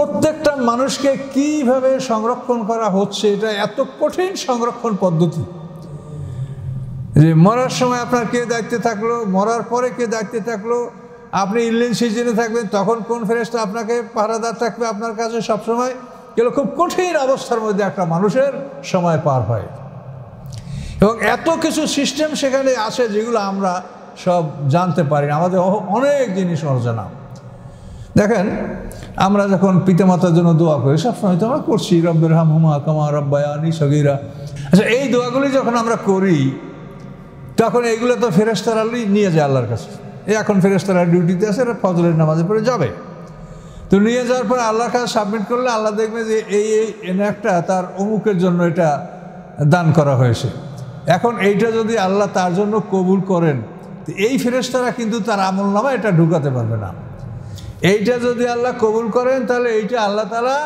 প্রত্যেকটা মানুষকে কিভাবে সংরক্ষণ করা হচ্ছে এটা এত কঠিন সংরক্ষণ পদ্ধতি যে মরার সময় আপনার কে দায়িত্বে থাকলো মরার পরে কে দায়িত্বে থাকলো আপনি ইলেন সিজনে থাকবেন তখন কোন ফেরেসটা আপনাকে পাহারাদার থাকবে আপনার কাছে সবসময় এগুলো খুব কঠিন অবস্থার মধ্যে একটা মানুষের সময় পার হয় এবং এত কিছু সিস্টেম সেখানে আছে যেগুলো আমরা সব জানতে পারি আমাদের অনেক জিনিস অজানা দেখেন আমরা যখন পিতামাতার জন্য দোয়া করি সবসময় তো আমরা করছি রব্বের হাম হুমা কামা রব্বায়ানি সগিরা আচ্ছা এই দোয়াগুলি যখন আমরা করি তখন এইগুলো তো আলী নিয়ে যায় আল্লাহর কাছে এই এখন ফেরেস্তারা ডিউটিতে আছে এটা ফজলের নামাজে পড়ে যাবে তো নিয়ে যাওয়ার পরে আল্লাহর কাছে সাবমিট করলে আল্লাহ দেখবে যে এই এই একটা তার অমুকের জন্য এটা দান করা হয়েছে এখন এইটা যদি আল্লাহ তার জন্য কবুল করেন এই ফেরেস্তারা কিন্তু তার আমল নামা এটা ঢুকাতে পারবে না এইটা যদি আল্লাহ কবুল করেন তাহলে এইটা আল্লাহ তালা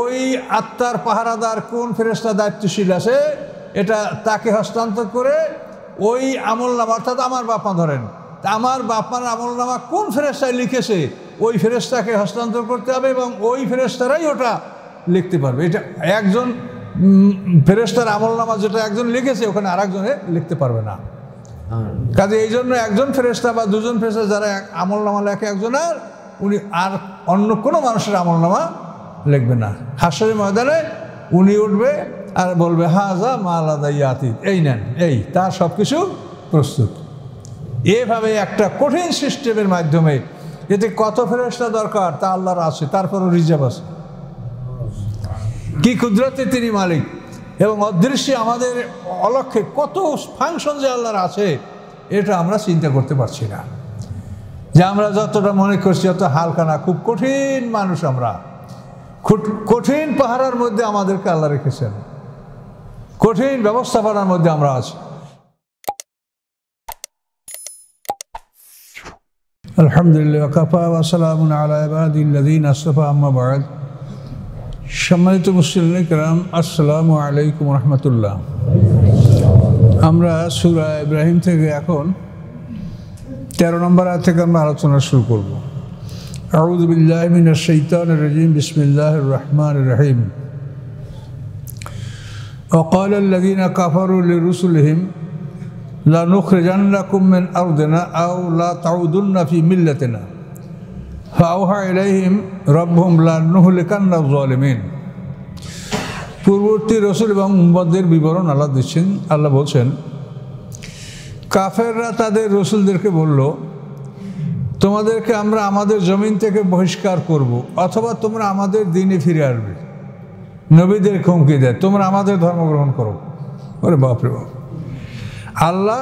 ওই আত্মার পাহারাদার কোন ফেরেস্তা দায়িত্বশীল আছে এটা তাকে হস্তান্তর করে ওই আমল নামা অর্থাৎ আমার বাপমা ধরেন আমার বাপমার আমল নামা কোন ফেরেস্তায় লিখেছে ওই ফেরেস্তাকে হস্তান্তর করতে হবে এবং ওই ফেরেস্তারাই ওটা লিখতে পারবে এটা একজন ফেরেস্তার আমল নামা যেটা একজন লিখেছে ওখানে আর একজনে লিখতে পারবে না হ্যাঁ। কাজে এই জন্য একজন ফেরেস্তা বা দুজন ফেরেস্তা যারা আমল নামা লেখে একজনের উনি আর অন্য কোনো মানুষের আমল নামা লিখবে না হাসরের ময়দানে উনি উঠবে আর বলবে হাজা মালাদাইয়া আতীত এই নেন এই তার সব কিছু প্রস্তুত এভাবে একটা কঠিন সিস্টেমের মাধ্যমে এতে কত ফেরেস্তা দরকার তা আল্লাহর আছে তারপরও রিজার্ভ আছে কি কুদরতে তিনি মালিক এবং অদৃশ্যে আমাদের অলক্ষে কত ফাংশন যে আল্লাহর আছে এটা আমরা চিন্তা করতে পারছি না যে আমরা যতটা মনে করছি অত হালকা না খুব কঠিন মানুষ আমরা কঠিন পাহারার মধ্যে আমাদেরকে আল্লাহ রেখেছেন কঠিন ব্যবস্থাপনার মধ্যে আমরা আছি আলহামদুলিল্লাহ কাফা ওয়াসালাম আলাইবাদিন আস্তফা আম্মাবাদ সম্মানিত মুসলিম কালাম আসসালামু আলাইকুম রহমতুল্লাহ আমরা সুরা ইব্রাহিম থেকে এখন তেরো নম্বর আয় থেকে আমরা আলোচনা শুরু করব আউদুবিল্লাহমিন শৈতান রহিম বিসমিল্লাহ রহমান রাহিম وقال الذين كفروا لرسلهم لا نخرجنكم من أرضنا أو لا تعودن في ملتنا فأوحى إليهم ربهم لا نهلكن الظالمين পূর্ববর্তী রসুল এবং মোহাম্মদের বিবরণ আল্লাহ দিচ্ছেন আল্লাহ বলছেন কাফেররা তাদের রসুলদেরকে বলল তোমাদেরকে আমরা আমাদের জমিন থেকে বহিষ্কার করব। অথবা তোমরা আমাদের দিনে ফিরে আসবে নবীদের হুমকি দেয় তোমরা আমাদের ধর্ম গ্রহণ করো ওরে বাপরে বাপ আল্লাহ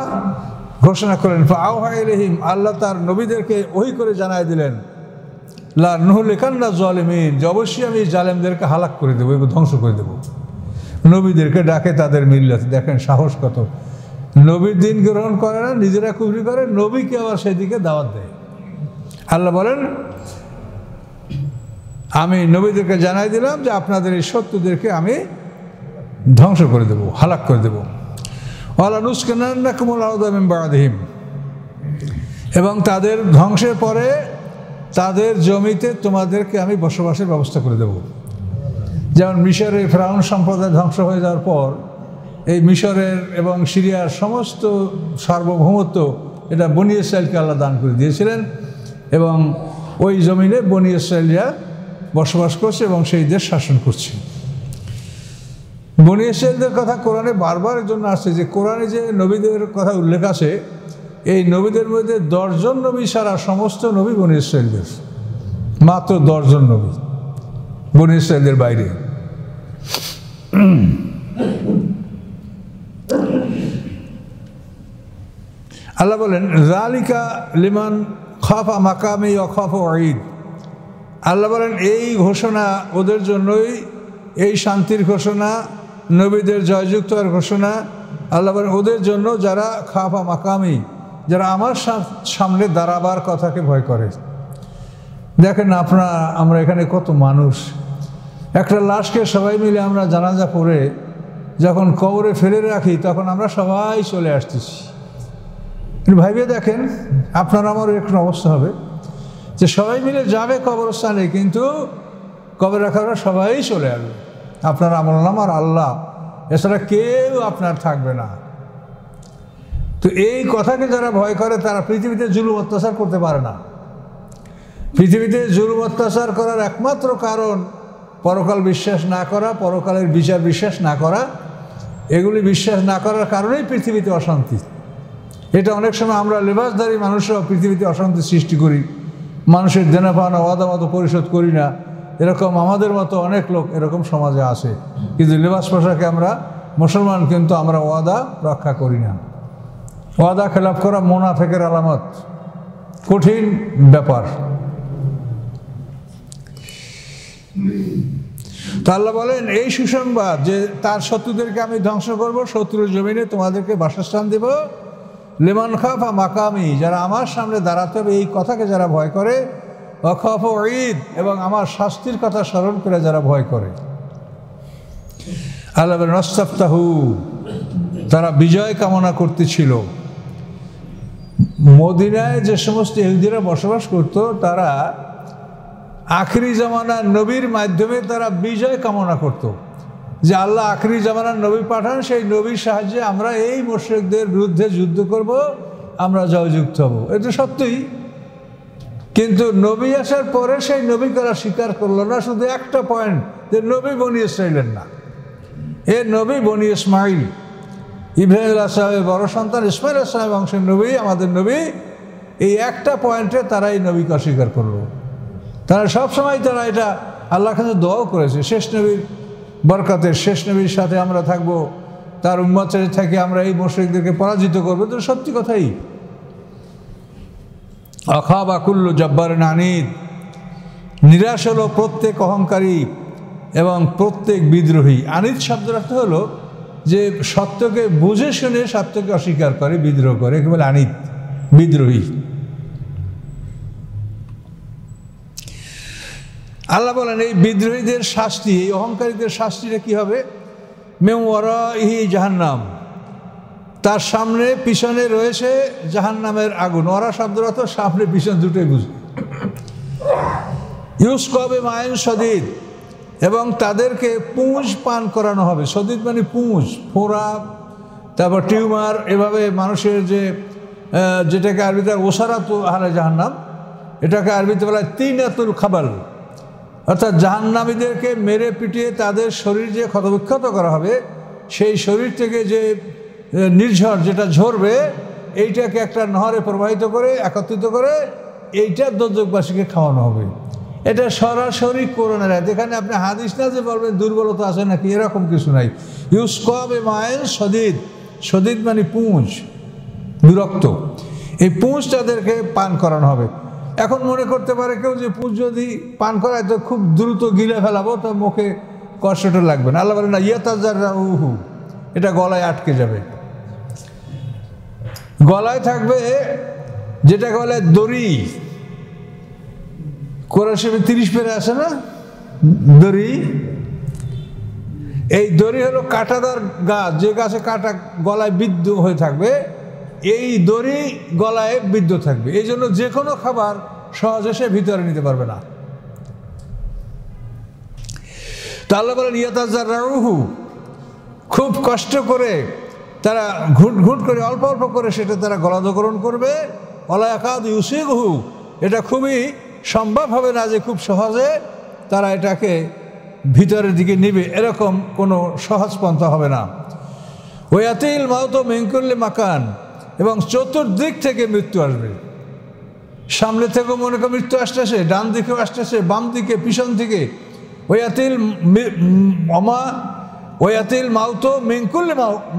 ঘোষণা করেন আওহাই রহিম আল্লাহ তার নবীদেরকে ওই করে জানাই দিলেন লা নহলিকান্না জলিমিন যে অবশ্যই আমি জালেমদেরকে হালাক করে দেবো ধ্বংস করে দেবো নবীদেরকে ডাকে তাদের মিল্লাত দেখেন সাহস কত নবীর দিন গ্রহণ করে না নিজেরা কুফরি করে নবীকে আবার সেদিকে দাওয়াত দেয় আল্লাহ বলেন আমি নবীদেরকে জানাই দিলাম যে আপনাদের এই সত্যদেরকে আমি ধ্বংস করে দেব হালাক করে দেব আল্লাহ নুসকান্না কুমল আলাদামিম এবং তাদের ধ্বংসের পরে তাদের জমিতে তোমাদেরকে আমি বসবাসের ব্যবস্থা করে দেব যেমন মিশরের ফ্রাউন সম্প্রদায় ধ্বংস হয়ে যাওয়ার পর এই মিশরের এবং সিরিয়ার সমস্ত সার্বভৌমত্ব এটা বনি ইসরায়েলকে আল্লাহ দান করে দিয়েছিলেন এবং ওই জমিনে বনি ইসরায়েলিয়া বসবাস করছে এবং সেই দেশ শাসন করছে বনি ইসরায়েলদের কথা কোরআনে বারবার জন্য আসছে যে কোরআনে যে নবীদের কথা উল্লেখ আছে এই নবীদের মধ্যে দশজন নবী সারা সমস্ত নবী বনি ইসরায়েলদের মাত্র দশজন নবী বনি ইসরায়েলদের বাইরে আল্লাহ বলেন রালিকা লিমান খফা মাকামে অখফ ঈদ আল্লাহ বলেন এই ঘোষণা ওদের জন্যই এই শান্তির ঘোষণা নবীদের জয়যুক্তার ঘোষণা আল্লাহ বলেন ওদের জন্য যারা খাফা মাকামি যারা আমার সামনে দাঁড়াবার কথাকে ভয় করে দেখেন আপনারা আমরা এখানে কত মানুষ একটা লাশকে সবাই মিলে আমরা জানাজা পড়ে যখন কবরে ফেলে রাখি তখন আমরা সবাই চলে আসতেছি ভাইবে দেখেন আপনার আমার এরকম অবস্থা হবে যে সবাই মিলে যাবে কবরস্থানে কিন্তু কবর রাখারা সবাই চলে আসবে আপনার আমল নাম আর আল্লাহ এছাড়া কেউ আপনার থাকবে না তো এই কথাকে যারা ভয় করে তারা পৃথিবীতে জুলুম অত্যাচার করতে পারে না পৃথিবীতে জুলুম অত্যাচার করার একমাত্র কারণ পরকাল বিশ্বাস না করা পরকালের বিচার বিশ্বাস না করা এগুলি বিশ্বাস না করার কারণেই পৃথিবীতে অশান্তি এটা অনেক সময় আমরা লেবাসধারী মানুষরা পৃথিবীতে অশান্তি সৃষ্টি করি মানুষের দেনা পাওনা ওয়াদাবাদ পরিশোধ করি না এরকম আমাদের মতো অনেক লোক এরকম সমাজে আছে কিন্তু লেবাস পোশাকে আমরা মুসলমান কিন্তু আমরা ওয়াদা রক্ষা করি না ওয়াদা খেলাপ করা মোনাফেকের আলামত কঠিন ব্যাপার তো বলেন এই সুসংবাদ যে তার শত্রুদেরকে আমি ধ্বংস করব শত্রুর জমিনে তোমাদেরকে বাসস্থান দেব লেমান খাফা মাকামি যারা আমার সামনে দাঁড়াতে হবে এই কথাকে যারা ভয় করে অখফ ঈদ এবং আমার শাস্তির কথা স্মরণ করে যারা ভয় করে আল্লাহ নস্তাফতাহু তারা বিজয় কামনা করতেছিল মদিনায় যে সমস্ত ইহুদিরা বসবাস করত তারা আখরি জমানা নবীর মাধ্যমে তারা বিজয় কামনা করতো যে আল্লাহ আখরি জামানার নবী পাঠান সেই নবীর সাহায্যে আমরা এই মোশ্রেকদের বিরুদ্ধে যুদ্ধ করব আমরা জয়যুক্ত হব এটা সত্যিই কিন্তু নবী আসার পরে সেই নবী তারা স্বীকার করলো না শুধু একটা পয়েন্ট যে নবী বনি ইসরাইলের না এ নবী বনি ইসমাইল ইব্রাহিম সাহেবের বড় সন্তান ইসমাইল সাহেব অংশের নবী আমাদের নবী এই একটা পয়েন্টে তারা এই নবীকে অস্বীকার করলো তারা সবসময় তারা এটা আল্লাহ কাছে দোয়াও করেছে শেষ নবীর বরকতের শেষ নবীর সাথে আমরা থাকব তার উন্মতের থেকে আমরা এই মশরিকদেরকে পরাজিত করবো তো সত্যি কথাই অখাব আকুল্ল জব্বার নানিদ নিরাশ হলো প্রত্যেক অহংকারী এবং প্রত্যেক বিদ্রোহী আনিত শব্দ রাখতে হলো যে সত্যকে বুঝে শুনে সত্যকে অস্বীকার করে বিদ্রোহ করে কেবল আনিত বিদ্রোহী আল্লাহ বলেন এই বিদ্রোহীদের শাস্তি এই অহংকারীদের শাস্তিটা কী হবে মেমওয়ারা ইহি জাহান্নাম তার সামনে পিছনে রয়েছে জাহান্নামের আগুন অরা শব্দরা তো সামনে পিছন দুটোই বুঝে ইউস কবে মায়েন সদিদ এবং তাদেরকে পুঁজ পান করানো হবে সদিদ মানে পুঁজ ফোড়া তারপর টিউমার এভাবে মানুষের যে যেটাকে আরবিতে ওসারাত আহারে জাহান্নাম এটাকে আরবিতে বলা আতুল খাবার অর্থাৎ জাহান্নামীদেরকে মেরে পিটিয়ে তাদের শরীর যে ক্ষতবিক্ষত করা হবে সেই শরীর থেকে যে নির্ঝর যেটা ঝরবে এইটাকে একটা নহরে প্রবাহিত করে একত্রিত করে এইটা দর্জকবাসীকে খাওয়ানো হবে এটা সরাসরি করোনার যেখানে আপনি হাদিস না যে বলবেন দুর্বলতা আছে নাকি এরকম কিছু নাই ইউস কবে মায়ের সদিদ সদিদ মানে পুঁজ বিরক্ত এই পুঁজ তাদেরকে পান করানো হবে এখন মনে করতে পারে কেউ যে পুজ যদি পান করায় তো খুব দ্রুত গিলে ফেলাবো তো মুখে কষ্টটা লাগবে না আল্লাহ বলে না ইয়াতাজার উহু এটা গলায় আটকে যাবে গলায় থাকবে যেটা বলে দড়ি কোরআশে তিরিশ পেরে আসে না দড়ি এই দড়ি হলো কাঁটাদার গাছ যে গাছে কাঁটা গলায় বিদ্ধ হয়ে থাকবে এই দড়ি গলায় বিদ্ধ থাকবে এই জন্য যে কোনো খাবার সহজে সে ভিতরে নিতে পারবে না তাহলে বলেন ইয়াতাজার রাহু খুব কষ্ট করে তারা ঘুট ঘুট করে অল্প অল্প করে সেটা তারা গলাধকরণ করবে অলায়াকাদ ইউসিগহু এটা খুবই সম্ভব হবে না যে খুব সহজে তারা এটাকে ভিতরের দিকে নিবে এরকম কোনো সহজ পন্থা হবে না আতিল মাউত মেঙ্কুল্লি মাকান এবং চতুর্দিক থেকে মৃত্যু আসবে সামনে থেকেও মনে করো মৃত্যু আসতেছে ডান দিকেও আসতেছে বাম দিকে পিছন থেকে ওয়াতিল অমা ওয়াতিল মাউতো মিঙ্কুল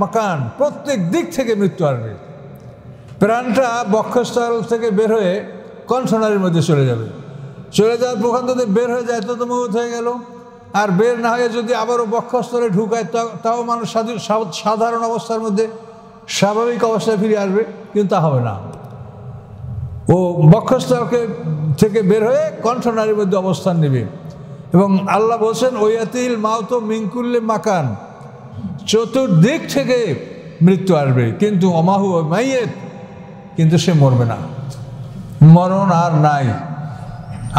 মাকান প্রত্যেক দিক থেকে মৃত্যু আসবে প্রাণটা বক্ষস্থল থেকে বের হয়ে কণ্ঠনারীর মধ্যে চলে যাবে চলে যাওয়ার প্রখান বের হয়ে যায় তো মৌত হয়ে গেল আর বের না হয়ে যদি আবারও বক্ষস্থলে ঢুকায় তাও মানুষ সাধারণ অবস্থার মধ্যে স্বাভাবিক অবস্থায় ফিরে আসবে কিন্তু তা হবে না ও বক্ষস্থলকে থেকে বের হয়ে নারীর মধ্যে অবস্থান নেবে এবং আল্লাহ বলছেন ওয়াতিল মাউতো মিঙ্কুল্লে মাকান চতুর্দিক থেকে মৃত্যু আসবে কিন্তু অমাহু মাইয়ে কিন্তু সে মরবে না মরণ আর নাই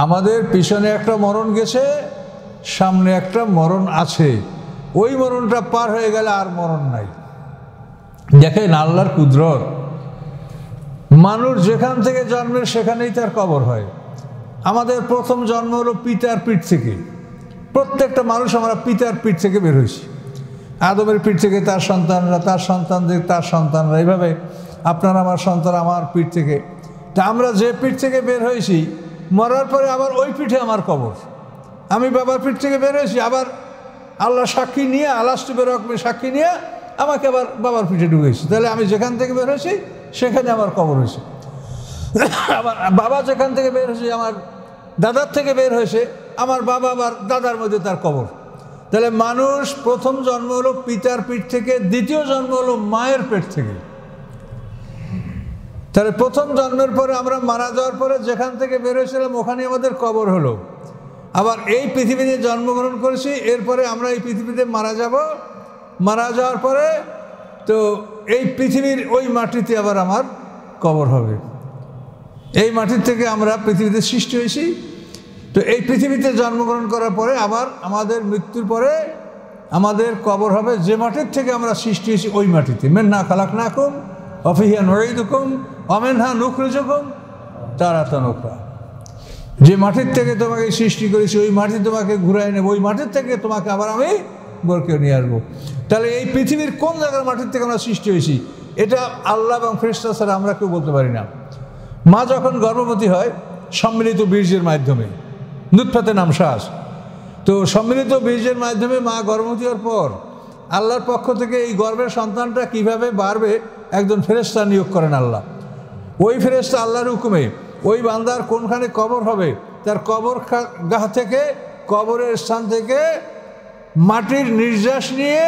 আমাদের পিছনে একটা মরণ গেছে সামনে একটা মরণ আছে ওই মরণটা পার হয়ে গেলে আর মরণ নাই দেখেন আল্লাহর কুদরত মানুষ যেখান থেকে জন্মে সেখানেই তার কবর হয় আমাদের প্রথম জন্ম হলো পিতার পিঠ থেকে প্রত্যেকটা মানুষ আমরা পিতার পিঠ থেকে বের হয়েছি আদমের পিঠ থেকে তার সন্তানরা তার সন্তানদের তার সন্তানরা এইভাবে আপনার আমার সন্তান আমার পিঠ থেকে তা আমরা যে পিঠ থেকে বের হয়েছি মরার পরে আবার ওই পিঠে আমার কবর আমি বাবার পিঠ থেকে বের হয়েছি আবার আল্লাহ সাক্ষী নিয়ে আলাস্টুবের রকমের সাক্ষী নিয়ে আমাকে আবার বাবার পিঠে ঢুকেছি তাহলে আমি যেখান থেকে বের হয়েছি সেখানে আমার কবর হয়েছে আমার বাবা যেখান থেকে বের হয়েছে আমার দাদার থেকে বের হয়েছে আমার বাবা আবার দাদার মধ্যে তার কবর তাহলে মানুষ প্রথম জন্ম হলো পিতার পিঠ থেকে দ্বিতীয় জন্ম হলো মায়ের পেট থেকে তাহলে প্রথম জন্মের পরে আমরা মারা যাওয়ার পরে যেখান থেকে বের হয়েছিলাম ওখানে আমাদের কবর হলো আবার এই পৃথিবীতে জন্মগ্রহণ করেছি এরপরে আমরা এই পৃথিবীতে মারা যাব মারা যাওয়ার পরে তো এই পৃথিবীর ওই মাটিতে আবার আমার কবর হবে এই মাটির থেকে আমরা পৃথিবীতে সৃষ্টি হয়েছি তো এই পৃথিবীতে জন্মগ্রহণ করার পরে আবার আমাদের মৃত্যুর পরে আমাদের কবর হবে যে মাটির থেকে আমরা সৃষ্টি হয়েছি ওই মাটিতে মেন্না কালাক না কম অফিহিয়া নড়াইদুকুম অমেনহা নুকরেজকুম তারা তনকরা যে মাটির থেকে তোমাকে সৃষ্টি করেছি ওই মাটি তোমাকে ঘুরাই নেব ওই মাটির থেকে তোমাকে আবার আমি আকবরকেও নিয়ে আসবো তাহলে এই পৃথিবীর কোন জায়গার মাটির থেকে আমরা সৃষ্টি হয়েছি এটা আল্লাহ এবং ফ্রেস্তা ছাড়া আমরা কেউ বলতে পারি না মা যখন গর্ভবতী হয় সম্মিলিত বীর্যের মাধ্যমে নুৎফাতে শ্বাস তো সম্মিলিত বীর্যের মাধ্যমে মা গর্ভবতী হওয়ার পর আল্লাহর পক্ষ থেকে এই গর্ভের সন্তানটা কিভাবে বাড়বে একজন ফেরেস্তা নিয়োগ করেন আল্লাহ ওই ফেরেস্তা আল্লাহর হুকুমে ওই বান্দার কোনখানে কবর হবে তার কবর গা থেকে কবরের স্থান থেকে মাটির নির্যাস নিয়ে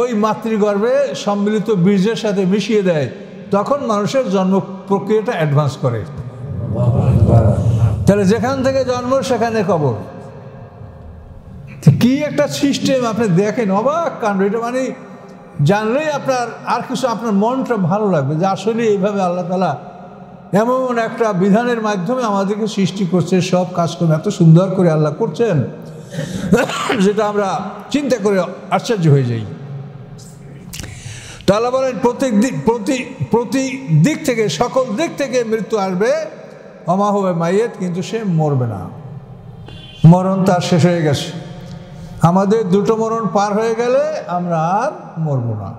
ওই মাতৃগর্ভে সম্মিলিত বীর্যের সাথে মিশিয়ে দেয় তখন মানুষের জন্ম প্রক্রিয়াটা অ্যাডভান্স করে তাহলে যেখান থেকে জন্ম সেখানে কবর কি একটা সিস্টেম আপনি দেখেন অবাক কাণ্ড এটা মানে জানলেই আপনার আর কিছু আপনার মনটা ভালো লাগবে যে আসলে এইভাবে আল্লাহ তালা এমন একটা বিধানের মাধ্যমে আমাদেরকে সৃষ্টি করছে সব কাজকর্ম এত সুন্দর করে আল্লাহ করছেন যেটা আমরা চিন্তা করে আশ্চর্য হয়ে যাই তাহলে বলেন প্রত্যেক দিক প্রতি প্রতি দিক থেকে সকল দিক থেকে মৃত্যু আসবে অমা হবে মাইয়েত কিন্তু সে মরবে না মরণ তার শেষ হয়ে গেছে আমাদের দুটো মরণ পার হয়ে গেলে আমরা আর মরবো না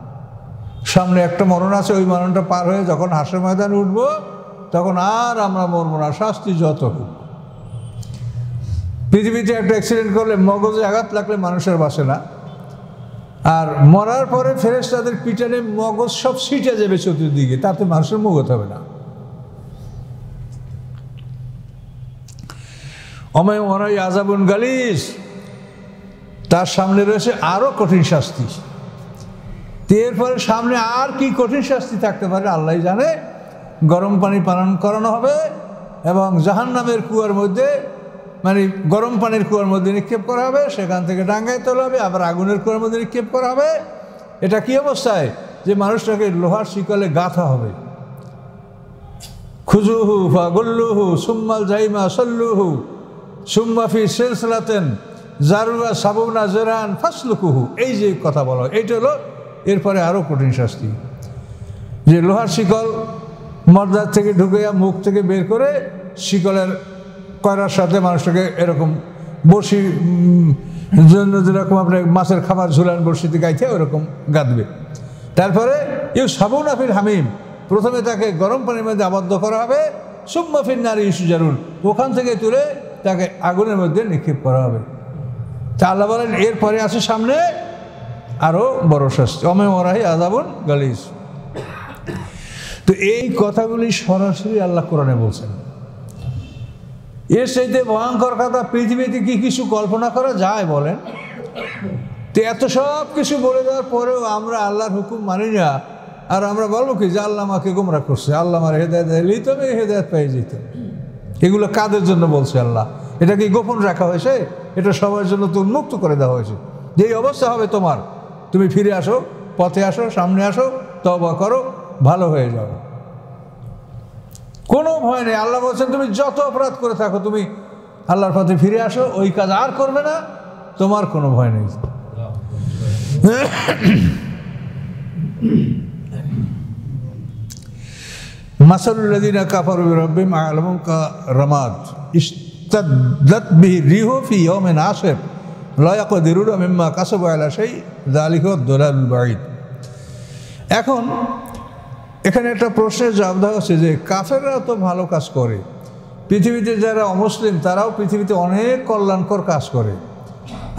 সামনে একটা মরণ আছে ওই মরণটা পার হয়ে যখন হাসের ময়দানে উঠবো তখন আর আমরা মরবো না শাস্তি যত হোক পৃথিবীতে একটা অ্যাক্সিডেন্ট করলে মগজে আঘাত লাগলে মানুষের বাসে না আর মরার পরে ফেরেস তাদের পিটারে মগজ সব ছিটে যাবে চতুর্দিকে তাতে মানুষের মগজ হবে না অময় মরাই আজাবন গালিস তার সামনে রয়েছে আরও কঠিন শাস্তি এরপরে সামনে আর কি কঠিন শাস্তি থাকতে পারে আল্লাহ জানে গরম পানি পালন করানো হবে এবং জাহান্নামের কুয়ার মধ্যে মানে গরম পানির কুয়ার মধ্যে নিক্ষেপ করা হবে সেখান থেকে ডাঙ্গায় তোলা হবে আবার আগুনের কুয়ার মধ্যে নিক্ষেপ করা হবে এটা কি অবস্থায় যে মানুষটাকে লোহার শিকলে গাঁথা হবে খুজুহু ফাগুল্লুহু সুম্মাল জাইমা সল্লুহু সুম্মাফি সেলসলাতেন জারুয়া সাবুনা জেরান ফাসলুকুহু এই যে কথা বলা হয় এইটা হলো এরপরে আরও কঠিন শাস্তি যে লোহার শিকল মর্দার থেকে ঢুকে মুখ থেকে বের করে শিকলের কয়রার সাথে মানুষটাকে এরকম বসি জন্য যেরকম আপনার মাছের খাবার ঝুলান বসিতে গাইছে ওরকম গাঁদবে তারপরে ইউ সাবুন আফির হামিম প্রথমে তাকে গরম পানির মধ্যে আবদ্ধ করা হবে সুম্মাফির নারী ইস্যু জারুন ওখান থেকে তুলে তাকে আগুনের মধ্যে নিক্ষেপ করা হবে তা আল্লাহ বলেন এরপরে আছে সামনে আরও বড় শাস্তি অমে মরাহি আজাবন গালিস তো এই কথাগুলি সরাসরি আল্লাহ কোরআনে বলছেন এর সাথে ভয়ঙ্কর কথা পৃথিবীতে কি কিছু কল্পনা করা যায় বলেন তো এত সব কিছু বলে দেওয়ার পরেও আমরা আল্লাহর হুকুম মানি না আর আমরা বলবো কি যে আল্লাহ আমাকে গুমরা করছে আল্লাহ আমার হেদায়ত দিলেই তবে হেদায়ত পাই যেত এগুলো কাদের জন্য বলছে আল্লাহ এটা কি গোপন রাখা হয়েছে এটা সবার জন্য তো উন্মুক্ত করে দেওয়া হয়েছে যে অবস্থা হবে তোমার তুমি ফিরে আসো পথে আসো সামনে আসো তবা করো ভালো হয়ে যাবে কোনো ভয় নেই আল্লাহ বলছেন তুমি যত অপরাধ করে থাকো তুমি আল্লাহর পথে ফিরে আসো ওই কাজ আর করবে না তোমার কোনো ভয় নেই মাসালুল্লাদিনা কাফার রব্বিম আলম কা রমাদ ইস্তাদ্দাত বিহি রিহু ফি ইয়াউমিন আসিফ লা ইয়াকদিরুনা মিম্মা কাসাবু আলা শাই যালিকা দালালুল বাঈদ এখন এখানে একটা প্রশ্নের জবাব দেওয়া হচ্ছে যে কাফেররা তো ভালো কাজ করে পৃথিবীতে যারা অমুসলিম তারাও পৃথিবীতে অনেক কল্যাণকর কাজ করে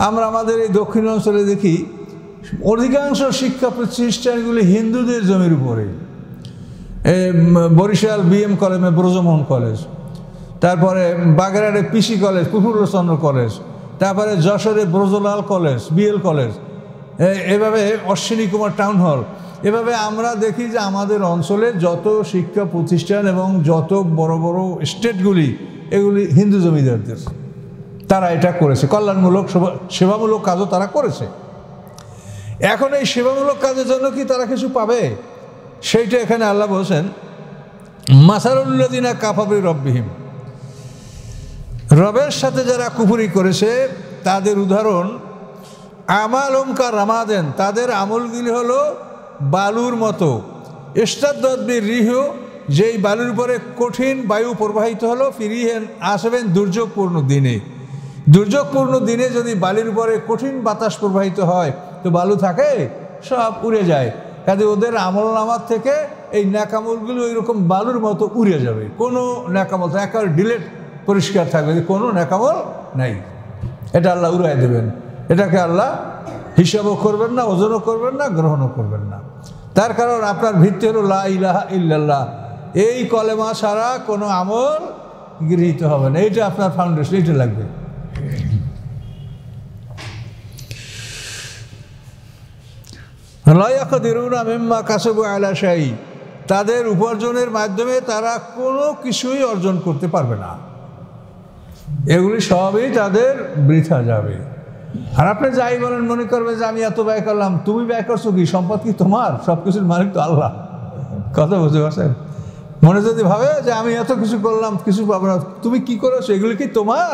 আমরা আমাদের এই দক্ষিণ অঞ্চলে দেখি অধিকাংশ শিক্ষা প্রতিষ্ঠানগুলি হিন্দুদের জমির উপরে Barisal BM college Brajamohan college তারপরে বাগেরারে পিসি কলেজ প্রফুল্লচন্দ্র কলেজ তারপরে যশোরে ব্রজলাল কলেজ বিএল কলেজ এভাবে অশ্বিনী কুমার টাউন হল এভাবে আমরা দেখি যে আমাদের অঞ্চলে যত শিক্ষা প্রতিষ্ঠান এবং যত বড় বড় স্টেটগুলি এগুলি হিন্দু জমিদারদের তারা এটা করেছে কল্যাণমূলক সেবামূলক কাজও তারা করেছে এখন এই সেবামূলক কাজের জন্য কি তারা কিছু পাবে সেইটা এখানে আল্লাহ বলছেন মাসারুল্লাদিনা কাফাবি রববিহীম রবের সাথে যারা কুফুরি করেছে তাদের উদাহরণ আমালমকা রামাদেন তাদের আমলগুলি হলো বালুর মতো এস্তাদ্দবি রিহ যেই বালুর উপরে কঠিন বায়ু প্রবাহিত হলো ফিরিয়ে আসবেন দুর্যোগপূর্ণ দিনে দুর্যোগপূর্ণ দিনে যদি বালির উপরে কঠিন বাতাস প্রবাহিত হয় তো বালু থাকে সব উড়ে যায় কাজে ওদের আমল নামার থেকে এই ন্যাকামলগুলো ওই রকম বালুর মতো উড়ে যাবে কোনো ন্যাকামল একবার ডিলেট পরিষ্কার থাকবে যে কোনো ন্যাকামল নাই এটা আল্লাহ উড়াই দেবেন এটাকে আল্লাহ হিসাবও করবেন না ওজনও করবেন না গ্রহণও করবেন না তার কারণ আপনার ভিত্তি হলো লা ইলাহা ইল্লাল্লাহ এই কলেমা ছাড়া কোনো আমল গৃহীত হবে না এইটা আপনার ফাউন্ডেশন এইটা লাগবে তাদের উপার্জনের মাধ্যমে তারা কোনো কিছুই অর্জন করতে পারবে না এগুলি সবই তাদের বৃথা যাবে আর আপনি যাই বলেন মনে করবে যে আমি এত ব্যয় করলাম তুমি ব্যয় করছো কি সম্পদ কি তোমার সব কিছুর মালিক তো আল্লাহ কথা বুঝতে পারছেন মনে যদি ভাবে যে আমি এত কিছু করলাম কিছু পাবো না তুমি কি করেছো এগুলো কি তোমার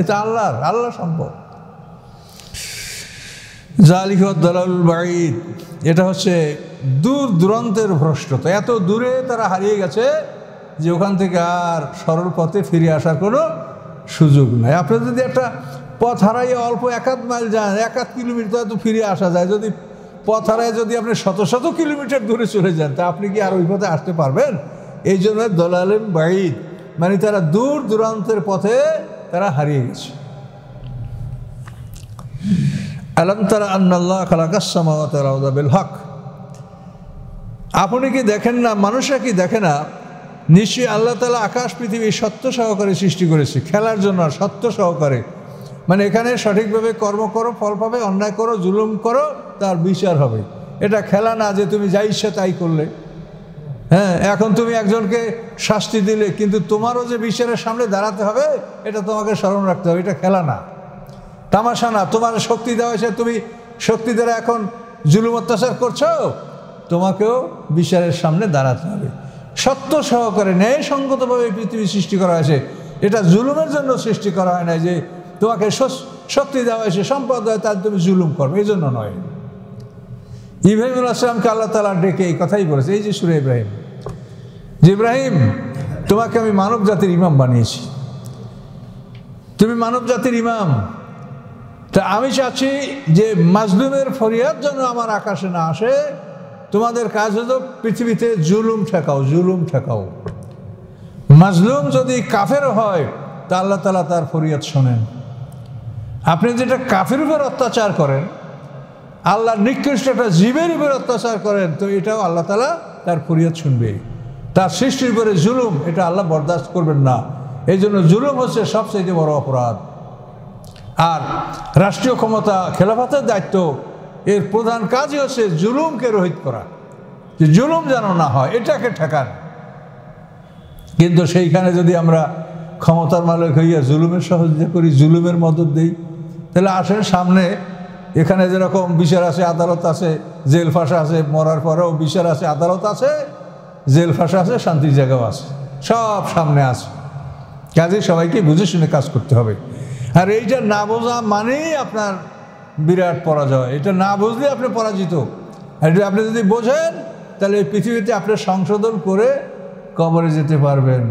এটা আল্লাহর আল্লাহ সম্পদ জালিহদ্দালাল বাঈদ এটা হচ্ছে দূর দূরান্তের ভ্রষ্টতা এত দূরে তারা হারিয়ে গেছে যে ওখান থেকে আর সরল পথে ফিরে আসার কোনো সুযোগ নাই আপনি যদি একটা পথ হারাইয়ে অল্প একাধ মাইল যান একাধ কিলোমিটার তো ফিরে আসা যায় যদি পথ হারায় যদি আপনি শত শত কিলোমিটার দূরে চলে যান তা আপনি কি আর ওই পথে আসতে পারবেন এই জন্য দলালেন বাইদ মানে তারা দূর দূরান্তের পথে তারা হারিয়ে গেছে আলম তারা আন্নাল্লাহ খালাকাসমাবিল হক আপনি কি দেখেন না মানুষরা কি দেখে না নিশ্চয়ই আল্লাহ তালা আকাশ পৃথিবী সত্য সহকারে সৃষ্টি করেছে খেলার জন্য সত্য সহকারে মানে এখানে সঠিকভাবে কর্ম করো ফল পাবে অন্যায় করো জুলুম করো তার বিচার হবে এটা খেলা না যে তুমি যা ইচ্ছা তাই করলে হ্যাঁ এখন তুমি একজনকে শাস্তি দিলে কিন্তু তোমারও যে বিচারের সামনে দাঁড়াতে হবে এটা তোমাকে স্মরণ রাখতে হবে এটা খেলা না তামাশা না তোমার শক্তি দেওয়া হয়েছে তুমি শক্তি দ্বারা এখন জুলুম অত্যাচার করছো তোমাকেও বিচারের সামনে দাঁড়াতে হবে সত্য সহকারে ন্যায়সঙ্গতভাবে পৃথিবী সৃষ্টি করা হয়েছে এটা জুলুমের জন্য সৃষ্টি করা হয় না যে তোমাকে শক্তি দেওয়া হয়েছে সম্পদ দেওয়া তার তুমি জুলুম করবে এই জন্য নয় ইব্রাহিমুল আসলামকে আল্লাহ তালা ডেকে এই কথাই বলেছে এই যে সুরে ইব্রাহিম যে ইব্রাহিম তোমাকে আমি মানব জাতির ইমাম বানিয়েছি তুমি মানব জাতির ইমাম তা আমি চাচ্ছি যে মাজলুমের ফরিয়াদ যেন আমার আকাশে না আসে তোমাদের কাজ হতো পৃথিবীতে জুলুম ঠেকাও জুলুম ঠেকাও মাজলুম যদি কাফের হয় তা আল্লাহ তালা তার ফরিয়াদ শোনেন আপনি যেটা কাফের উপর অত্যাচার করেন আল্লাহ নিকৃষ্ট একটা জীবের উপর অত্যাচার করেন তো এটাও আল্লাহ তালা তার ফরিয়াদ শুনবে তার সৃষ্টির উপরে জুলুম এটা আল্লাহ বরদাস্ত করবেন না এই জন্য জুলুম হচ্ছে সবচেয়ে বড় অপরাধ আর রাষ্ট্রীয় ক্ষমতা খেলাফাতের দায়িত্ব এর প্রধান কাজই হচ্ছে জুলুমকে রোহিত করা যে জুলুম যেন না হয় এটাকে ঠেকান কিন্তু সেইখানে যদি আমরা ক্ষমতার মালিক হইয়া জুলুমের সহযোগিতা করি জুলুমের মদত দিই তাহলে আসেন সামনে এখানে যেরকম বিচার আছে আদালত আছে জেল ফাঁসা আছে মরার পরেও বিচার আছে আদালত আছে জেল ফাঁসা আছে শান্তির জায়গাও আছে সব সামনে আছে কাজে সবাইকে বুঝে শুনে কাজ করতে হবে আর এইটা না বোঝা মানেই আপনার বিরাট পরাজয় এটা না বুঝলে আপনি পরাজিত আর এটা আপনি যদি বোঝেন তাহলে এই পৃথিবীতে আপনি সংশোধন করে কবরে যেতে পারবেন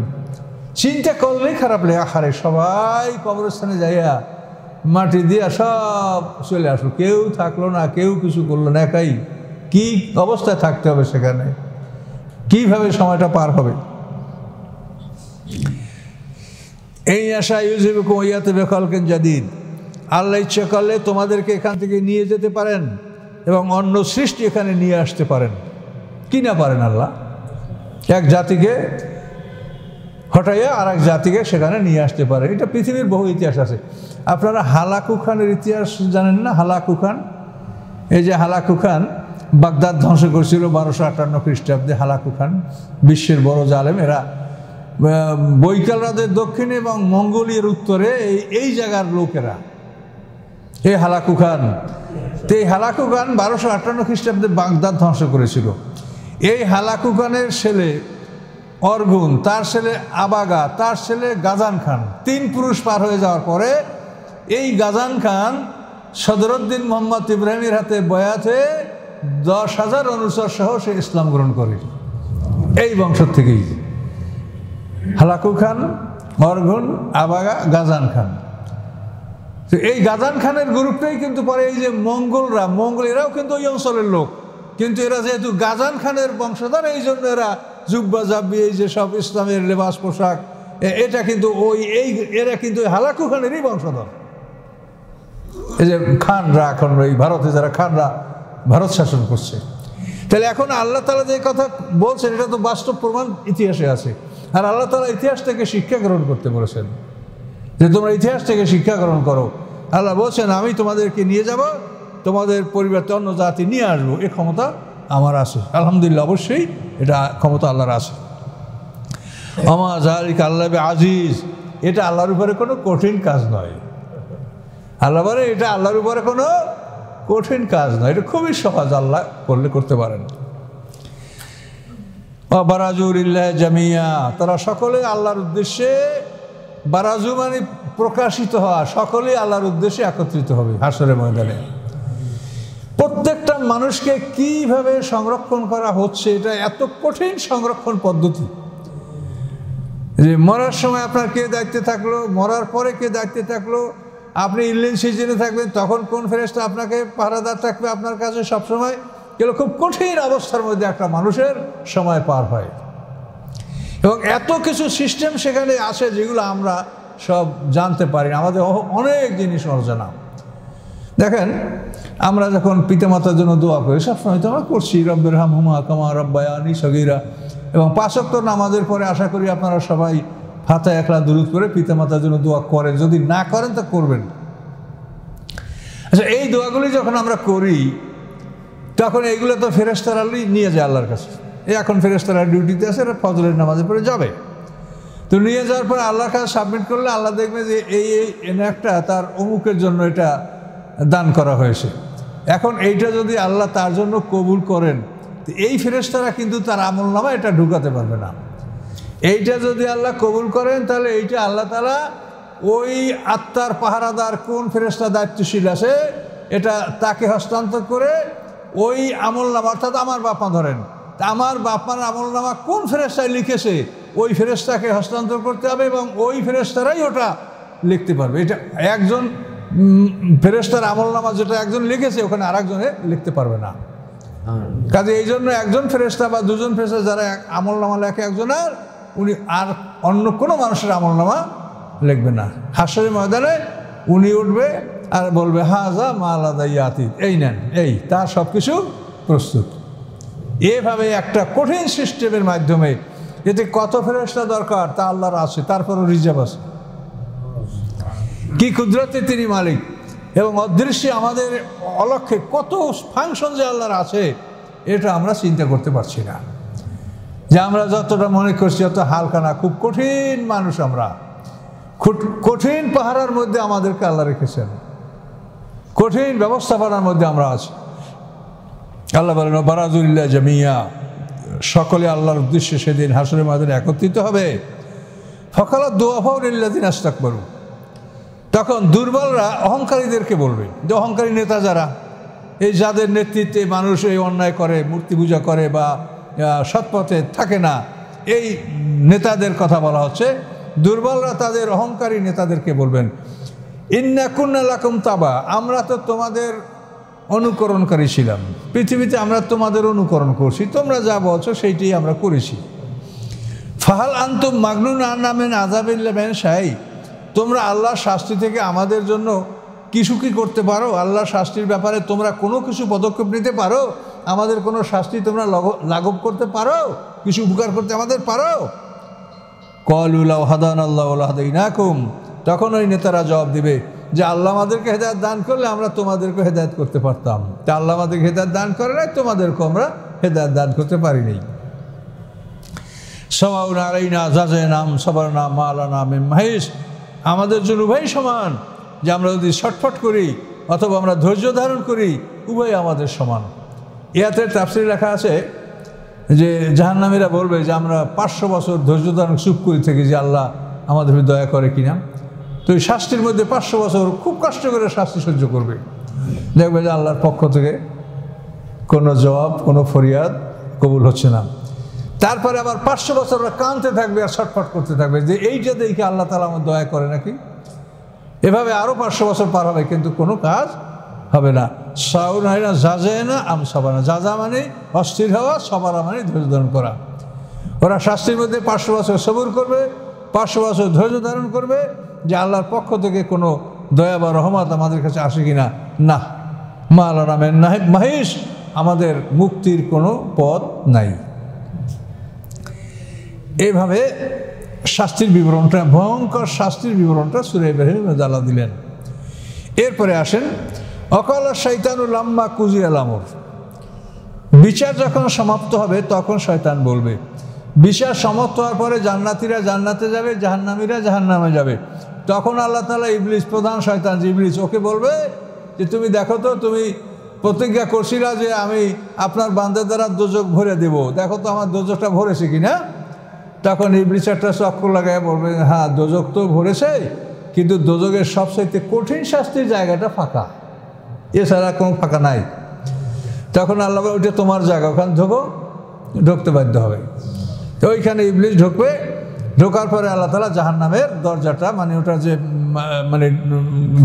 চিন্তা করলেই খারাপ লেখা হারে সবাই কবরস্থানে যাইয়া মাটি দিয়ে সব চলে আসলো কেউ থাকলো না কেউ কিছু করলো না একাই কি অবস্থায় থাকতে হবে সেখানে কিভাবে সময়টা পার হবে এই আশা ইউজিব কুয়াতে বেকলকেন জাদিদ আল্লাহ ইচ্ছা করলে তোমাদেরকে এখান থেকে নিয়ে যেতে পারেন এবং অন্য সৃষ্টি এখানে নিয়ে আসতে পারেন কি না পারেন আল্লাহ এক জাতিকে হটাইয়া আর এক জাতিকে সেখানে নিয়ে আসতে পারে এটা পৃথিবীর বহু ইতিহাস আছে আপনারা হালাকু খানের ইতিহাস জানেন না হালাকু খান এই যে হালাকু খান বাগদাদ ধ্বংস করেছিল বারোশো আটান্ন খ্রিস্টাব্দে হালাকু খান বিশ্বের বড় জালেম এরা বৈকালরাদের দক্ষিণে এবং মঙ্গোলিয়ার উত্তরে এই এই জায়গার লোকেরা এই হালাকু খান তো এই হালাকু খান বারোশো আটান্ন খ্রিস্টাব্দে বাগদাদ ধ্বংস করেছিল এই হালাকু খানের ছেলে অর্গুন তার ছেলে আবাগা তার ছেলে গাজান খান তিন পুরুষ পার হয়ে যাওয়ার পরে এই গাজান খান সদরুদ্দিন মোহাম্মদ ইব্রাহিমের হাতে বয়াতে দশ হাজার অনুসর সহ সে ইসলাম গ্রহণ করে এই বংশ থেকেই হালাকু খান অর্ঘন আবাগা গাজান খান তো এই গাজান খানের গ্রুপটাই কিন্তু পরে এই যে মঙ্গলরা মঙ্গল এরাও কিন্তু ওই অঞ্চলের লোক কিন্তু এরা যেহেতু গাজান খানের বংশধর এই জন্য এরা জুব্বা জাব্বি এই যে সব ইসলামের লেবাস পোশাক এটা কিন্তু ওই এই এরা কিন্তু হালাকু খানেরই বংশধর এই যে খানরা এখন এই ভারতে যারা খানরা ভারত শাসন করছে তাহলে এখন আল্লাহ তালা যে কথা বলছেন এটা তো বাস্তব প্রমাণ ইতিহাসে আছে আর আল্লাহ তালা ইতিহাস থেকে শিক্ষা গ্রহণ করতে বলেছেন যে তোমরা ইতিহাস থেকে শিক্ষা গ্রহণ করো আল্লাহ বলছেন আমি তোমাদেরকে নিয়ে যাব তোমাদের পরিবর্তে অন্য জাতি নিয়ে আসবো এ ক্ষমতা আমার আছে আলহামদুলিল্লাহ অবশ্যই এটা ক্ষমতা আল্লাহর আছে আমা জাহারিক আল্লাহ আজিজ এটা আল্লাহর উপরে কোনো কঠিন কাজ নয় আল্লাহ বলে এটা আল্লাহর উপরে কোনো কঠিন কাজ নয় এটা খুবই সহজ আল্লাহ করলে করতে পারেন বারাজুরিল্লাহ জামিয়া তারা সকলে আল্লাহর উদ্দেশ্যে বারাজু মানে প্রকাশিত হওয়া সকলেই আল্লাহর উদ্দেশ্যে একত্রিত হবে হাসরের ময়দানে প্রত্যেকটা মানুষকে কিভাবে সংরক্ষণ করা হচ্ছে এটা এত কঠিন সংরক্ষণ পদ্ধতি যে মরার সময় আপনার কে দায়িত্বে থাকলো মরার পরে কে দায়িত্বে থাকলো আপনি ইলেন সিজনে থাকবেন তখন কোন ফেরেসটা আপনাকে পাহারাদার থাকবে আপনার কাছে সবসময় গেলে খুব কঠিন অবস্থার মধ্যে একটা মানুষের সময় পার হয় এবং এত কিছু সিস্টেম সেখানে আছে যেগুলো আমরা সব জানতে পারি আমাদের অনেক জিনিস অজানা দেখেন আমরা যখন পিতামাতার জন্য দোয়া করি সবসময় তো আমরা করছি রব্বের হাম হুমা কামা রব্বায়ানি সগিরা এবং পাশক্ত নামাজের পরে আশা করি আপনারা সবাই হাতে একলা দূর করে পিতামাতার জন্য দোয়া করেন যদি না করেন তো করবেন আচ্ছা এই দোয়াগুলি যখন আমরা করি তখন এইগুলো তো ফেরেস্তারা নিয়ে যায় আল্লাহর কাছে এখন ফেরেস্তারা ডিউটিতে আছে এটা ফজলের নামাজের পরে যাবে তো নিয়ে যাওয়ার পর আল্লাহর কাছে সাবমিট করলে আল্লাহ দেখবে যে এই এই একটা তার অমুকের জন্য এটা দান করা হয়েছে এখন এইটা যদি আল্লাহ তার জন্য কবুল করেন এই ফেরেস্তারা কিন্তু তার আমল নামা এটা ঢুকাতে পারবে না এইটা যদি আল্লাহ কবুল করেন তাহলে এইটা আল্লাহ তারা ওই আত্মার পাহারাদার কোন ফেরেস্তা দায়িত্বশীল আছে এটা তাকে হস্তান্তর করে ওই আমল নামা অর্থাৎ আমার বাপমা ধরেন আমার বাপমার আমল নামা কোন ফেরেস্তায় লিখেছে ওই ফেরেস্তাকে হস্তান্তর করতে হবে এবং ওই ফেরেস্তারাই ওটা লিখতে পারবে এটা একজন ফেরেস্তার আমল নামা যেটা একজন লিখেছে ওখানে আর একজনে লিখতে পারবে না কাজে এই জন্য একজন ফেরেস্তা বা দুজন ফেরেস্তা যারা আমল নামা লেখে একজন আর উনি আর অন্য কোনো মানুষের আমল নামা লিখবে না হাসরের ময়দানে উনি উঠবে আর বলবে যা মা আলাদা ইয়াতি এই নেন এই তার সব কিছু প্রস্তুত এভাবে একটা কঠিন সিস্টেমের মাধ্যমে এতে কত ফেরেস্তা দরকার তা আল্লাহর আছে তারপরও রিজার্ভ আছে কি কুদরতে তিনি মালিক এবং অদৃশ্যে আমাদের অলক্ষে কত ফাংশন যে আল্লাহর আছে এটা আমরা চিন্তা করতে পারছি না যে আমরা যতটা মনে করছি অত হালকা না খুব কঠিন মানুষ আমরা কঠিন পাহারার মধ্যে আমাদেরকে আল্লাহ রেখেছেন কঠিন ব্যবস্থাপনার মধ্যে আমরা আছি আল্লাহ বলেন বারাজুল্লাহ জামিয়া সকলে আল্লাহর উদ্দেশ্যে সেদিন হাসুরের মাদের একত্রিত হবে ফকালা দিন আস্তাক করুন তখন দুর্বলরা অহংকারীদেরকে বলবে যে অহংকারী নেতা যারা এই যাদের নেতৃত্বে মানুষ এই অন্যায় করে মূর্তি পূজা করে বা সৎপথে থাকে না এই নেতাদের কথা বলা হচ্ছে দুর্বলরা তাদের অহংকারী নেতাদেরকে বলবেন ইন্নাকুন্না লাকুম তাবা আমরা তো তোমাদের অনুকরণকারী ছিলাম পৃথিবীতে আমরা তোমাদের অনুকরণ করছি তোমরা যা বলছো সেইটাই আমরা করেছি ফাহাল আন্তম মাগনুন আর নামেন আজাবিল্লা বেন সাহেব তোমরা আল্লাহর শাস্তি থেকে আমাদের জন্য কিছু কি করতে পারো আল্লাহর শাস্তির ব্যাপারে তোমরা কোনো কিছু পদক্ষেপ নিতে পারো আমাদের কোনো শাস্তি তোমরা লাঘব করতে পারো কিছু উপকার করতে আমাদের পারো কলুল্লাহ হাদান আল্লাহ তখন ওই নেতারা জবাব দিবে যে আল্লাহ আমাদেরকে হেদায়ত দান করলে আমরা তোমাদেরকে হেদায়ত করতে পারতাম তা আল্লাহ আমাদেরকে হেদায়ত দান করে নাই তোমাদেরকে আমরা হেদায়ত দান করতে পারিনি সবাউ নারাইনা জাজে নাম সবার নাম মালানা মেম মহেশ আমাদের জন্য উভয় সমান যে আমরা যদি ছটফট করি অথবা আমরা ধৈর্য ধারণ করি উভয় আমাদের সমান ইয়াতে তাফসির রাখা আছে যে জাহান্নামীরা বলবে যে আমরা পাঁচশো বছর ধৈর্য ধারণ চুপ করে থেকে যে আল্লাহ আমাদের দয়া করে কিনা তো এই শাস্তির মধ্যে পাঁচশো বছর খুব কষ্ট করে শাস্তি সহ্য করবে দেখবে যে আল্লাহর পক্ষ থেকে কোনো জবাব কোনো ফরিয়াদ কবুল হচ্ছে না তারপরে আবার পাঁচশো বছররা কাঁদতে থাকবে আর ছটফট করতে থাকবে যে এইটা দেখি আল্লাহ তালা আমার দয়া করে নাকি এভাবে আরও পাঁচশো বছর পার হবে কিন্তু কোনো কাজ হবে না সাউন হয় না যা যায় না আম সবানা যা মানে অস্থির হওয়া সবার মানে ধৈর্য ধারণ করা ওরা শাস্তির মধ্যে পাঁচশো বছর সবুর করবে পাঁচশো বছর ধৈর্য ধারণ করবে যে আল্লাহর পক্ষ থেকে কোনো দয়া বা রহমত আমাদের কাছে আসে কি না না মা আল্লাহ রামের মাহিস আমাদের মুক্তির কোনো পথ নাই এভাবে শাস্তির বিবরণটা ভয়ঙ্কর শাস্তির বিবরণটা সুরে ইব্রাহিম জ্বালা দিলেন এরপরে আসেন অকাল শৈতানুল আম্মা কুজি আলামর বিচার যখন সমাপ্ত হবে তখন শয়তান বলবে বিচার সমাপ্ত হওয়ার পরে জান্নাতিরা জান্নাতে যাবে জাহান্নামীরা জাহান্নামে যাবে তখন আল্লাহ তালা ইবলিস প্রধান শয়তান ইবলিস ওকে বলবে যে তুমি দেখো তো তুমি প্রতিজ্ঞা করছিলা যে আমি আপনার বান্ধব দ্বারা দোজক ভরে দেব দেখো তো আমার দোজকটা ভরেছে কিনা তখন এই একটা চক্র লাগায় বলবে হ্যাঁ দোজক তো ভরেছে কিন্তু দোজকের সবচাইতে কঠিন শাস্তির জায়গাটা ফাঁকা এছাড়া কোনো ফাঁকা নাই তখন আল্লাহ ওইটা তোমার জায়গা ওখানে ঢোকো ঢুকতে বাধ্য হবে তো ওইখানে ইবলিশ ঢুকবে ঢোকার পরে আল্লাহ তালা জাহান নামের দরজাটা মানে, মানে ওটা যে মানে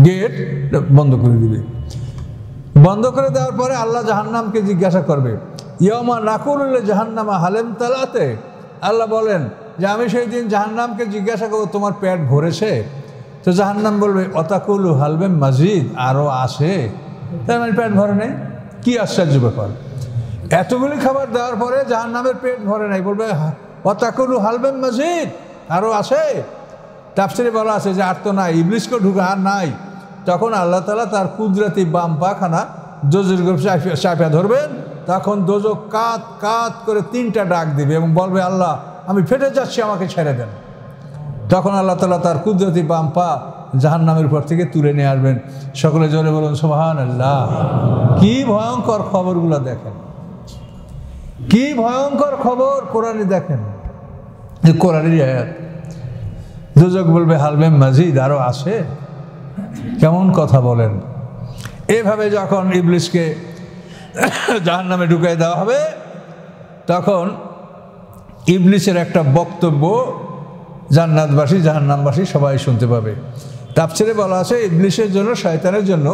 গেট বন্ধ করে দিবে বন্ধ করে দেওয়ার পরে আল্লাহ জাহান্নামকে জিজ্ঞাসা করবে ইয়মা নাকুল জাহান্নামা হালেম তালাতে আল্লাহ বলেন যে আমি সেই দিন জাহান্নামকে জিজ্ঞাসা করবো তোমার পেট ভরেছে তো জাহান্নাম বলবে অতাকুলু হালবে মসজিদ আরও আসে তার মানে প্যাট ভরে নেই কী আশ্চর্য ব্যাপার এতগুলি খাবার দেওয়ার পরে জাহান্নামের পেট ভরে নাই বলবে অতাকুলু হালবেন মসজিদ আরও আসে তাপসিরে বলা আছে যে আর তো নাই ইবলিশকে ঢুকে আর নাই তখন আল্লাহ তালা তার কুদরাতি বাম পাখানা জজির গল্প চাপিয়া ধরবেন তখন দোজো কাত কাত করে তিনটা ডাক দিবে এবং বলবে আল্লাহ আমি ফেটে যাচ্ছি আমাকে ছেড়ে দেন তখন আল্লাহ তালা তার কুদরতি বাম পা জাহান নামের উপর থেকে তুলে নিয়ে আসবেন সকলে জোরে বলুন সোহান আল্লাহ কি ভয়ঙ্কর খবরগুলো দেখেন কি ভয়ঙ্কর খবর কোরআনে দেখেন যে কোরআনের দুজক বলবে হালবেম মাজিদ আরও আছে কেমন কথা বলেন এভাবে যখন ইবলিশকে জাহান নামে ঢুকাই দেওয়া হবে তখন ইবলিসের একটা বক্তব্য জান্নাতবাসী জাহান্নামবাসী সবাই শুনতে পাবে ছেড়ে বলা আছে ইবলিশের জন্য শয়তানের জন্য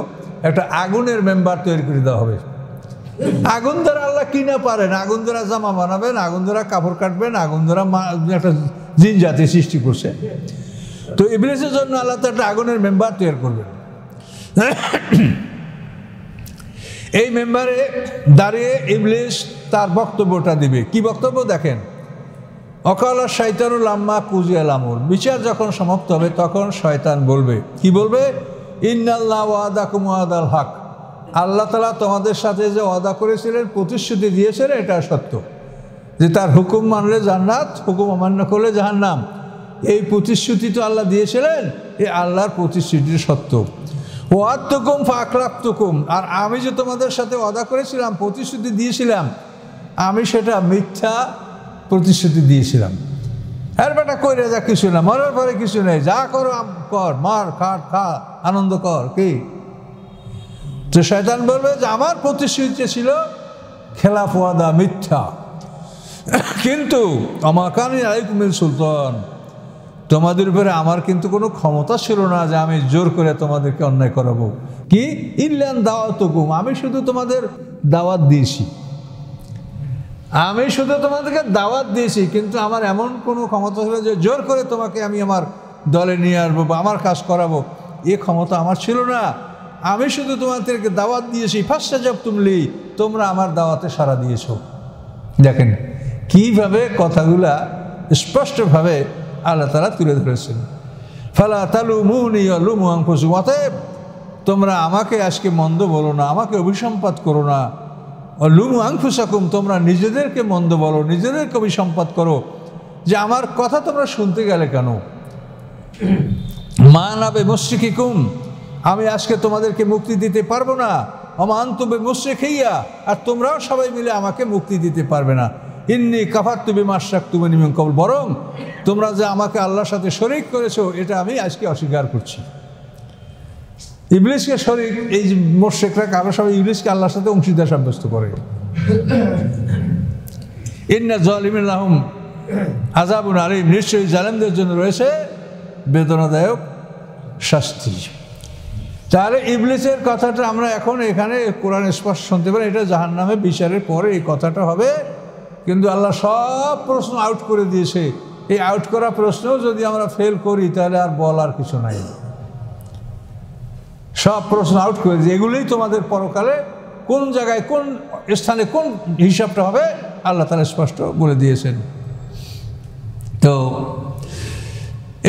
একটা আগুনের মেম্বার তৈরি করে দেওয়া হবে আগুন দ্বারা আল্লাহ কিনা পারেন আগুন দ্বারা জামা বানাবেন আগুন দ্বারা কাপড় কাটবেন আগুন দ্বারা একটা জিন জাতি সৃষ্টি করছে তো ইবলিসের জন্য আল্লাহ তো একটা আগুনের মেম্বার তৈরি করবেন এই মেম্বারে দাঁড়িয়ে ইবলিশ তার বক্তব্যটা দিবে কি বক্তব্য দেখেন অকাল শয়তানুল আম্মা কুজিয়াল আমুল বিচার যখন সমাপ্ত হবে তখন শয়তান বলবে কি বলবে ইন্নাল্লা ওয়াদা কুমাদ আল হক আল্লাহ তালা তোমাদের সাথে যে ওয়াদা করেছিলেন প্রতিশ্রুতি দিয়েছেন এটা সত্য যে তার হুকুম মানলে জান্নাত হুকুম অমান্য করলে জাহান্নাম এই প্রতিশ্রুতি তো আল্লাহ দিয়েছিলেন এই আল্লাহর প্রতিশ্রুতি সত্য ওয়াত্তুকুম ফাকরাপ্তুকুম আর আমি যে তোমাদের সাথে অদা করেছিলাম প্রতিশ্রুতি দিয়েছিলাম আমি সেটা মিথ্যা প্রতিশ্রুতি দিয়েছিলাম এর হ্যাঁ বেটা কইরে যা কিছু না মরার পরে কিছু নেই যা করো কর মার খাট খা আনন্দ কর কি তো শয়তান বলবে যে আমার প্রতিশ্রুতি ছিল খেলাফ মিথ্যা কিন্তু আমার কানি আলাইকুমিল সুলতান তোমাদের উপরে আমার কিন্তু কোনো ক্ষমতা ছিল না যে আমি জোর করে তোমাদেরকে অন্যায় করাবো কি ইল্যান দাওয়াত গুম আমি শুধু তোমাদের দাওয়াত দিয়েছি আমি শুধু তোমাদেরকে দাওয়াত দিয়েছি কিন্তু আমার এমন কোনো ক্ষমতা ছিল যে জোর করে তোমাকে আমি আমার দলে নিয়ে আসবো বা আমার কাজ করাবো এ ক্ষমতা আমার ছিল না আমি শুধু তোমাদেরকে দাওয়াত দিয়েছি ফার্স্টে জব তুমলি তোমরা আমার দাওয়াতে সারা দিয়েছ দেখেন কিভাবে কথাগুলা স্পষ্টভাবে আল্লাহ তালা তুলে ধরেছেন ফালা তালু মুলুমু ফসু অতএব তোমরা আমাকে আজকে মন্দ বলো না আমাকে অভিসম্পাত করো না লুমু আংফুসাকুম তোমরা নিজেদেরকে মন্দ বলো নিজেদেরকে অভিসম্পাত করো যে আমার কথা তোমরা শুনতে গেলে কেন মা নাবে মুশ্রিকিকুম আমি আজকে তোমাদেরকে মুক্তি দিতে পারবো না আমার আন্তবে মুশ্রিক হইয়া আর তোমরাও সবাই মিলে আমাকে মুক্তি দিতে পারবে না হিন্নি কাফার তুমি মাসাক তুমি নিমেন কবল বরং তোমরা যে আমাকে আল্লাহর সাথে শরিক করেছো এটা আমি আজকে অস্বীকার করছি ইবলিশকে শরিক এই মোর্শেকরা কারো সবাই ইবলিশকে আল্লাহর সাথে অংশীদার সাব্যস্ত করে ইন্না জলিমিন আহম আজাবুন আলিম নিশ্চয়ই জালেমদের জন্য রয়েছে বেদনাদায়ক শাস্তি তাহলে ইবলিসের কথাটা আমরা এখন এখানে কোরআন স্পষ্ট শুনতে পারি এটা নামে বিচারের পরে এই কথাটা হবে কিন্তু আল্লাহ সব প্রশ্ন আউট করে দিয়েছে এই আউট করা প্রশ্নও যদি আমরা ফেল করি তাহলে আর বলার কিছু নাই সব প্রশ্ন আউট করে দিয়েছে এগুলোই তোমাদের পরকালে কোন জায়গায় কোন স্থানে কোন হিসাবটা হবে আল্লাহ তালা স্পষ্ট বলে দিয়েছেন তো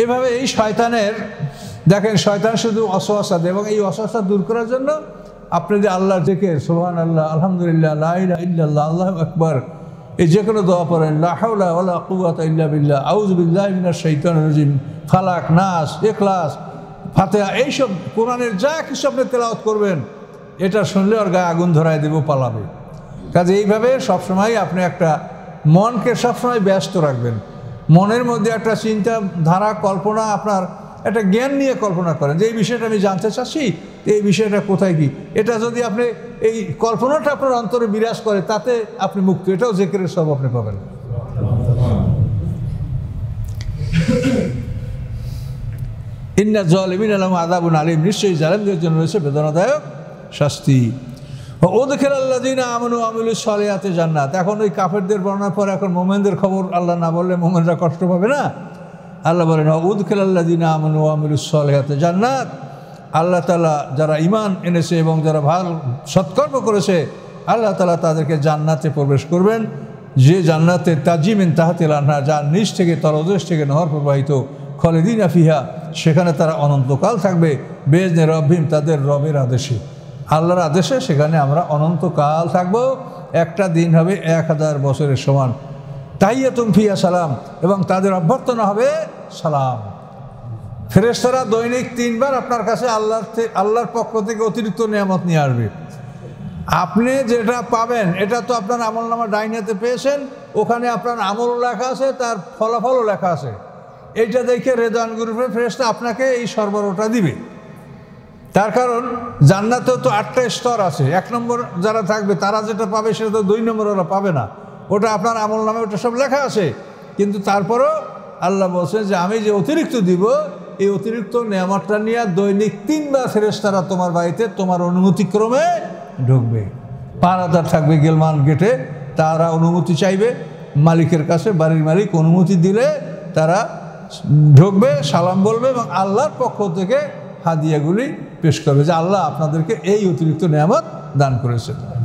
এভাবে এই শয়তানের দেখেন শয়তান শুধু অসহসাদ দেয় এবং এই অসহসা দূর করার জন্য আপনি যে আল্লাহ জেকের সোহান আল্লাহ আলহামদুলিল্লাহ আল্লাহ আল্লাহ আকবর এই যে কোনো দোয়া পড়েন লাহাউলা কুয়াত ইল্লা বিল্লাহ ফালাক নাস এখলাস ফাতেহা এইসব কোরআনের যা কিছু আপনি তেলাওত করবেন এটা শুনলে ওর গায়ে আগুন ধরায় দেব পালাবে কাজে এইভাবে সবসময় আপনি একটা মনকে সবসময় ব্যস্ত রাখবেন মনের মধ্যে একটা চিন্তা ধারা কল্পনা আপনার একটা জ্ঞান নিয়ে কল্পনা করেন যে এই বিষয়টা আমি জানতে চাচ্ছি এই বিষয়টা কোথায় কি এটা যদি আপনি এই কল্পনাটা আপনার অন্তরে বিরাজ করে তাতে আপনি মুক্ত এটাও জেকের সব আপনি পাবেন ইন্না এমিন আলম আদাবুন আলিম নিশ্চয়ই জালেমদের জন্য রয়েছে বেদনাদায়ক শাস্তি ও দেখেন আল্লাহ দিন আমনু আমিলু সলেয়াতে জান্নাত এখন ওই কাফেরদের বর্ণার পর এখন মোমেনদের খবর আল্লাহ না বললে মোমেনরা কষ্ট পাবে না আল্লাহ বলেন উদ খেলাল্লা দিন আমনু সলে হাতে জান্নাত আল্লাহ তালা যারা ইমান এনেছে এবং যারা ভালো সৎকর্ম করেছে আল্লাহ তালা তাদেরকে জান্নাতে প্রবেশ করবেন যে জান্নাতে তাজিমেন তাহাতিল আনহা যা নিচ থেকে তরদেশ থেকে নহর প্রবাহিত খলেদিন আফিহা সেখানে তারা অনন্তকাল থাকবে বেজনে রব্বিম তাদের রবের আদেশে আল্লাহর আদেশে সেখানে আমরা অনন্তকাল থাকব একটা দিন হবে এক হাজার বছরের সমান তাইয়া তুমফিয়া সালাম এবং তাদের অভ্যর্থনা হবে সালাম ফেরেস্তারা দৈনিক তিনবার আপনার কাছে আল্লাহর আল্লাহর পক্ষ থেকে অতিরিক্ত নিয়ামত নিয়ে আসবে আপনি যেটা পাবেন এটা তো আপনার আমল নামা ডাইনাতে পেয়েছেন ওখানে আপনার আমলও লেখা আছে তার ফলাফলও লেখা আছে এইটা দেখে রেদান গ্রুপে ফেরেস্তা আপনাকে এই সরবরাহটা দিবে তার কারণ জান্নাতে তো আটটা স্তর আছে এক নম্বর যারা থাকবে তারা যেটা পাবে সেটা তো দুই নম্বর ওরা পাবে না ওটা আপনার আমল নামে ওটা সব লেখা আছে কিন্তু তারপরও আল্লাহ বলছেন যে আমি যে অতিরিক্ত দিব এই অতিরিক্ত নেয়ামাটা নিয়ে দৈনিক তিনবার ফেরেস্তারা তোমার বাড়িতে তোমার অনুমতিক্রমে ঢুকবে পাড়াদার থাকবে গেলমান গেটে তারা অনুমতি চাইবে মালিকের কাছে বাড়ির মালিক অনুমতি দিলে তারা ঢুকবে সালাম বলবে এবং আল্লাহর পক্ষ থেকে হাদিয়াগুলি পেশ করবে যে আল্লাহ আপনাদেরকে এই অতিরিক্ত নিয়ামত দান করেছে